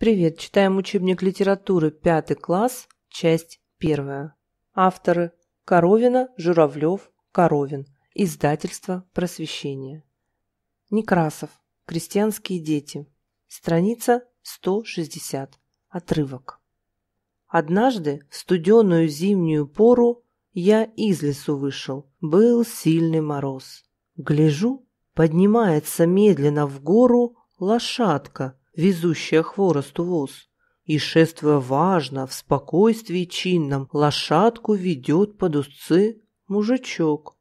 Привет, читаем учебник литературы, пятый класс, часть первая. Авторы Коровина, Журавлев, Коровин. Издательство «Просвещение». Некрасов. Крестьянские дети. Страница 160. Отрывок. Однажды, в студеную зимнюю пору, я из лесу вышел. Был сильный мороз. Гляжу, поднимается медленно в гору лошадка – везущая хворосту воз. И, шествуя важно, в спокойствии чинном, лошадку ведет под узцы мужичок.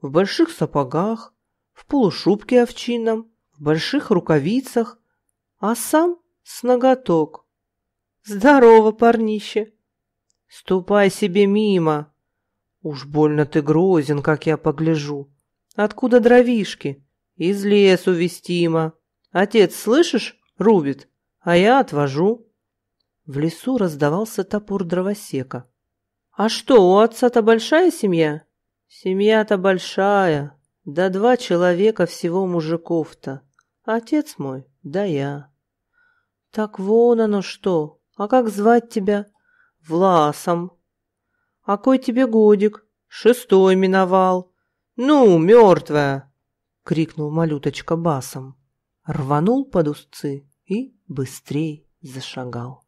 В больших сапогах, в полушубке овчинном, в больших рукавицах, а сам с ноготок. «Здорово, парнище!» «Ступай себе мимо!» «Уж больно ты грозен, как я погляжу!» «Откуда дровишки?» «Из лесу вестимо!» «Отец, слышишь? рубит, а я отвожу». В лесу раздавался топор дровосека. «А что, у отца-то большая семья?» «Семья-то большая, да два человека всего мужиков-то. Отец мой, да я». «Так вон оно что! А как звать тебя?» «Власом». «А кой тебе годик? Шестой миновал». «Ну, мертвая!» — крикнул малюточка басом рванул под узцы и быстрее зашагал.